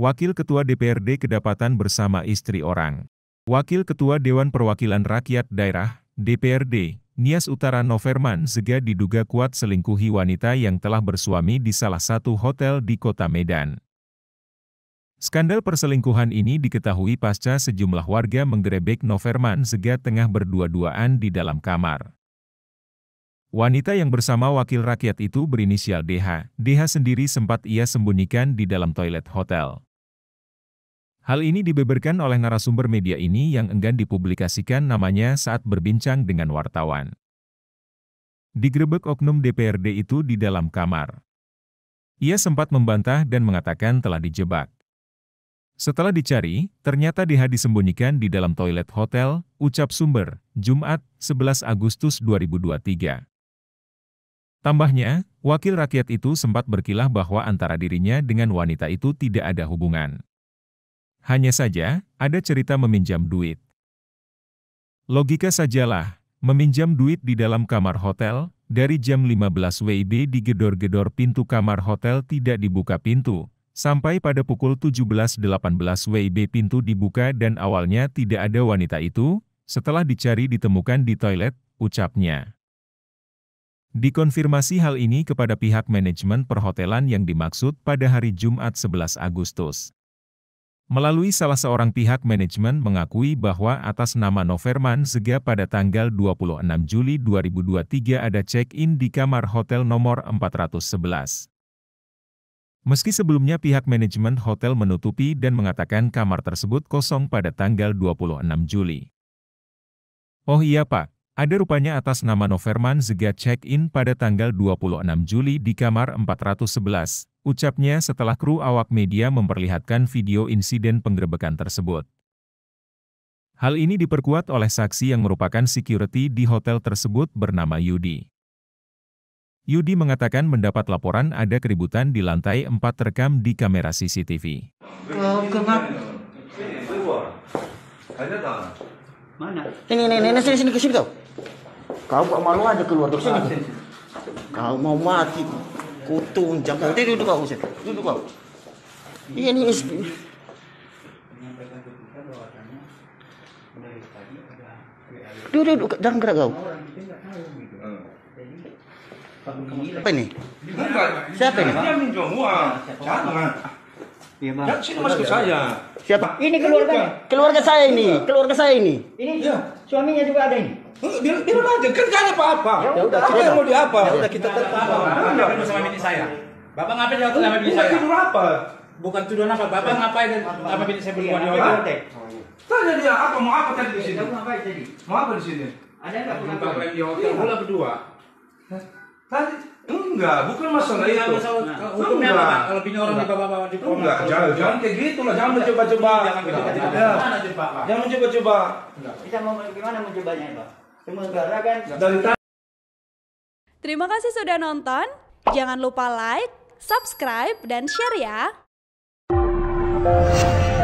Wakil Ketua DPRD kedapatan bersama istri orang. Wakil Ketua Dewan Perwakilan Rakyat Daerah, DPRD, Nias Utara Noverman Zega diduga kuat selingkuhi wanita yang telah bersuami di salah satu hotel di kota Medan. Skandal perselingkuhan ini diketahui pasca sejumlah warga menggerebek Noverman Zega tengah berdua-duaan di dalam kamar. Wanita yang bersama wakil rakyat itu berinisial DH. DH sendiri sempat ia sembunyikan di dalam toilet hotel. Hal ini dibeberkan oleh narasumber media ini yang enggan dipublikasikan namanya saat berbincang dengan wartawan. Digrebek oknum DPRD itu di dalam kamar. Ia sempat membantah dan mengatakan telah dijebak. Setelah dicari, ternyata DH disembunyikan di dalam toilet hotel, ucap sumber, Jumat, 11 Agustus 2023. Tambahnya, wakil rakyat itu sempat berkilah bahwa antara dirinya dengan wanita itu tidak ada hubungan. Hanya saja, ada cerita meminjam duit. Logika sajalah, meminjam duit di dalam kamar hotel, dari jam 15 WIB digedor-gedor pintu kamar hotel tidak dibuka pintu, sampai pada pukul 17.18 WIB pintu dibuka dan awalnya tidak ada wanita itu, setelah dicari ditemukan di toilet, ucapnya. Dikonfirmasi hal ini kepada pihak manajemen perhotelan yang dimaksud pada hari Jumat 11 Agustus. Melalui salah seorang pihak manajemen mengakui bahwa atas nama Noverman Zega pada tanggal 26 Juli 2023 ada check-in di kamar hotel nomor 411. Meski sebelumnya pihak manajemen hotel menutupi dan mengatakan kamar tersebut kosong pada tanggal 26 Juli. Oh iya Pak, ada rupanya atas nama Noverman Zega check-in pada tanggal 26 Juli di kamar 411, ucapnya setelah kru awak media memperlihatkan video insiden penggerebekan tersebut. Hal ini diperkuat oleh saksi yang merupakan security di hotel tersebut bernama Yudi. Yudi mengatakan mendapat laporan ada keributan di lantai 4 terekam di kamera CCTV. Ini, ini, ini, sini, sini, sini kau. Kau malu aja keluar sini. Kau mau mati kutung jam putih duduk kau sih duduk kau iya nih SB duduk duduk jangan gerak kau apa ini siapa ini dia minjem uang iya, jangan sini masuk saya. Siapa? Ini keluarga, keluarga saya ini, iya. keluarga saya ini. Ini iya. suaminya juga ada ini biar biar aja kan gak ada apa-apa ya udah kita yang mau di apa ya udah kita tetap nggak ngapain sama bini saya bapak ngapain waktu sama bini iya, saya tidur apa bukan tuduhan apa bapak ngapain sama bini saya iya, berdua di hotel tanya dia apa mau apa tadi di sini kamu ngapain tadi mau apa di sini ada nggak pulang di hotel iya. bola berdua tadi Enggak, bukan masalah iya, itu. Nah, ya, enggak, masalah hukumnya apa? orang di bawah-bawah di bawah. Enggak, jangan, jangan kayak gitu lah. Jangan mencoba-coba. Jangan gitu, iya. mencoba-coba. Jangan coba Kita mau gimana mencobanya, Pak? kan. Dari Terima kasih sudah nonton. Jangan lupa like, subscribe, dan share ya.